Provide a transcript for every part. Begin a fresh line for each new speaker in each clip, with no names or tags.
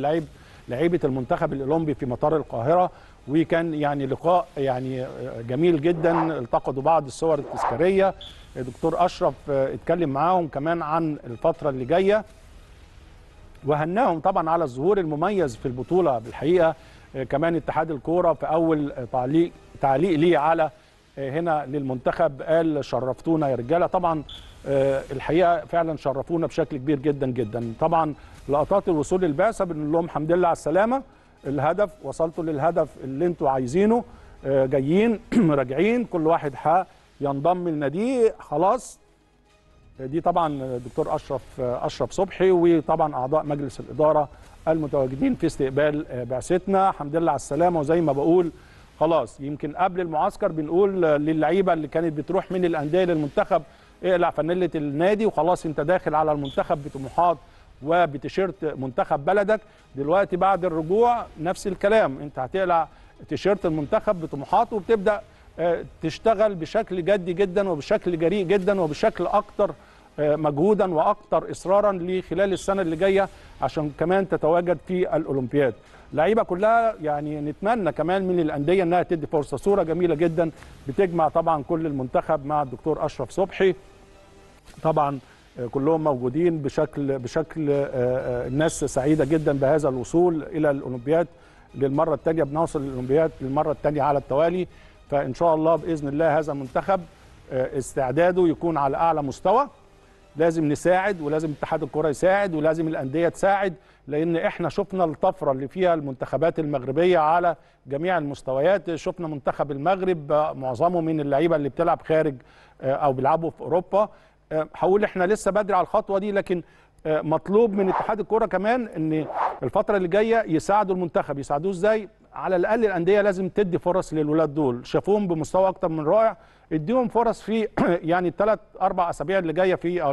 لعيب لعيبه المنتخب الاولمبي في مطار القاهره وكان يعني لقاء يعني جميل جدا التقطوا بعض الصور التذكاريه الدكتور اشرف اتكلم معاهم كمان عن الفتره اللي جايه وهناهم طبعا على الظهور المميز في البطوله بالحقيقه كمان اتحاد الكوره في اول تعليق تعليق ليه على هنا للمنتخب قال شرفتونا يا رجاله طبعا آه، الحقيقه فعلا شرفونا بشكل كبير جدا جدا طبعا لقطات الوصول للبعثه بنقول لهم الحمد لله على السلامه الهدف وصلتوا للهدف اللي انتوا عايزينه آه، جايين راجعين كل واحد حق ينضم لناديه خلاص دي طبعا الدكتور اشرف آه، اشرف صبحي وطبعا اعضاء مجلس الاداره المتواجدين في استقبال بعثتنا الحمد لله على السلامه وزي ما بقول خلاص يمكن قبل المعسكر بنقول للعيبه اللي كانت بتروح من الانديه للمنتخب اقلع فانيله النادي وخلاص انت داخل على المنتخب بطموحات وبتيشيرت منتخب بلدك دلوقتي بعد الرجوع نفس الكلام انت هتقلع تيشيرت المنتخب بطموحات وبتبدا اه، تشتغل بشكل جدي جدا وبشكل جريء جدا وبشكل اكتر آه، مجهودا واكثر اصرارا لخلال السنه اللي جايه عشان كمان تتواجد في الاولمبياد لعيبه كلها يعني نتمنى كمان من الانديه انها تدي فرصه صوره جميله جدا بتجمع طبعا كل المنتخب مع الدكتور اشرف صبحي طبعا آه، كلهم موجودين بشكل بشكل آه، الناس سعيده جدا بهذا الوصول الى الاولمبياد للمره الثانيه بنوصل للاولمبياد للمره الثانيه على التوالي فان شاء الله باذن الله هذا المنتخب استعداده يكون على اعلى مستوى لازم نساعد ولازم اتحاد الكره يساعد ولازم الانديه تساعد لان احنا شفنا الطفره اللي فيها المنتخبات المغربيه على جميع المستويات شفنا منتخب المغرب معظمه من اللعيبه اللي بتلعب خارج آه، او بيلعبوا في اوروبا آه، هقول احنا لسه بدري على الخطوه دي لكن آه، مطلوب من اتحاد الكره كمان ان الفتره اللي جايه يساعدوا المنتخب يساعدوه ازاي على الاقل الانديه لازم تدي فرص للولاد دول شافوهم بمستوى اكتر من رائع اديهم فرص في يعني الثلاث اربع اسابيع اللي جايه في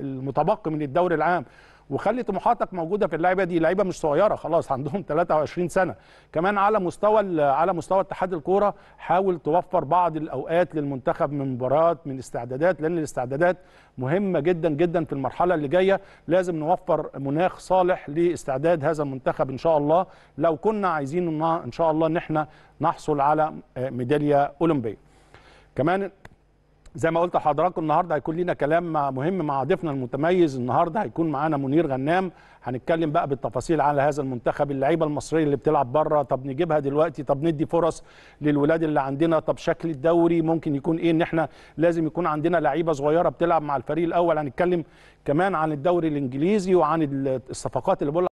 المتبقي من الدوري العام وخلي طموحاتك موجوده في اللعيبه دي لعيبه مش صغيره خلاص عندهم 23 سنه كمان على مستوى على مستوى اتحاد الكوره حاول توفر بعض الاوقات للمنتخب من مباريات من استعدادات لان الاستعدادات مهمه جدا جدا في المرحله اللي جايه لازم نوفر مناخ صالح لاستعداد هذا المنتخب ان شاء الله لو كنا عايزين ان شاء الله ان احنا نحصل على ميداليه اولمبيه كمان زي ما قلت لحضراتكم النهارده هيكون لينا كلام مهم مع ضيفنا المتميز النهارده هيكون معانا منير غنام هنتكلم بقى بالتفاصيل على هذا المنتخب اللعيبه المصريه اللي بتلعب بره طب نجيبها دلوقتي طب ندي فرص للولاد اللي عندنا طب شكل الدوري ممكن يكون ايه ان احنا لازم يكون عندنا لعيبه صغيره بتلعب مع الفريق الاول هنتكلم كمان عن الدوري الانجليزي وعن الصفقات اللي بقول